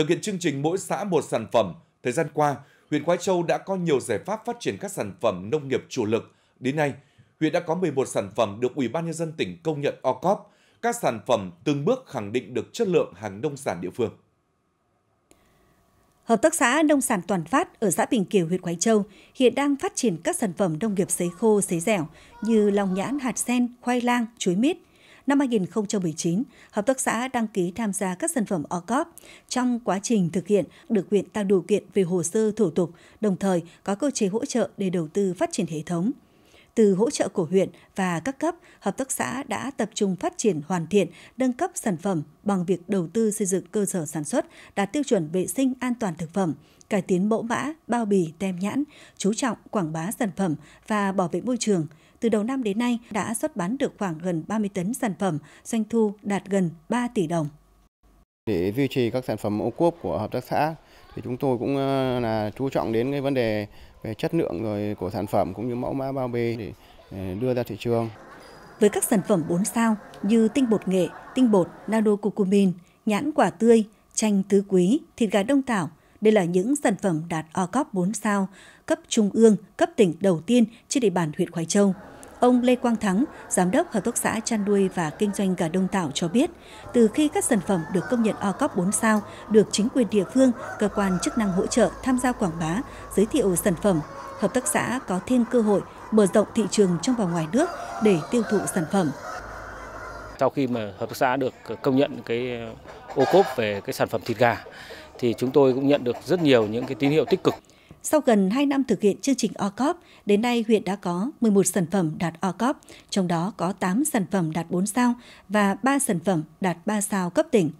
Thực hiện chương trình mỗi xã một sản phẩm, thời gian qua, huyện Quái Châu đã có nhiều giải pháp phát triển các sản phẩm nông nghiệp chủ lực. Đến nay, huyện đã có 11 sản phẩm được Ủy ban nhân dân tỉnh công nhận OCOP. Các sản phẩm từng bước khẳng định được chất lượng hàng nông sản địa phương. Hợp tác xã Nông sản Toàn Phát ở xã Bình Kiều, huyện Quái Châu hiện đang phát triển các sản phẩm nông nghiệp sấy khô, sấy dẻo như lòng nhãn, hạt sen, khoai lang, chuối mít, năm 2019, hợp tác xã đăng ký tham gia các sản phẩm OCOP. Trong quá trình thực hiện, được huyện tạo điều kiện về hồ sơ thủ tục, đồng thời có cơ chế hỗ trợ để đầu tư phát triển hệ thống từ hỗ trợ của huyện và các cấp, hợp tác xã đã tập trung phát triển hoàn thiện, nâng cấp sản phẩm bằng việc đầu tư xây dựng cơ sở sản xuất đạt tiêu chuẩn vệ sinh an toàn thực phẩm, cải tiến mẫu mã, bao bì, tem nhãn, chú trọng quảng bá sản phẩm và bảo vệ môi trường. Từ đầu năm đến nay đã xuất bán được khoảng gần 30 tấn sản phẩm, doanh thu đạt gần 3 tỷ đồng. Để duy trì các sản phẩm ô cốp của hợp tác xã thì chúng tôi cũng ờ, là chú trọng đến cái vấn đề về chất lượng rồi của sản phẩm cũng như mẫu mã bao bì để ờ, đưa ra thị trường. Với các sản phẩm 4 sao như tinh bột nghệ, tinh bột nano cucumin, nhãn quả tươi, chanh tứ quý, thịt gà đông tảo, đây là những sản phẩm đạt O COP 4 sao, cấp trung ương, cấp tỉnh đầu tiên trên địa bàn huyện Khoái Châu. Ông Lê Quang Thắng, Giám đốc Hợp tác xã chăn nuôi và kinh doanh gà Đông Tảo cho biết, từ khi các sản phẩm được công nhận Ocop cop 4 sao, được chính quyền địa phương, cơ quan chức năng hỗ trợ tham gia quảng bá, giới thiệu sản phẩm, hợp tác xã có thêm cơ hội mở rộng thị trường trong và ngoài nước để tiêu thụ sản phẩm. Sau khi mà hợp tác xã được công nhận cái Ocop về cái sản phẩm thịt gà thì chúng tôi cũng nhận được rất nhiều những cái tín hiệu tích cực. Sau gần 2 năm thực hiện chương trình OCOP, đến nay huyện đã có 11 sản phẩm đạt OCOP, trong đó có 8 sản phẩm đạt 4 sao và 3 sản phẩm đạt 3 sao cấp tỉnh.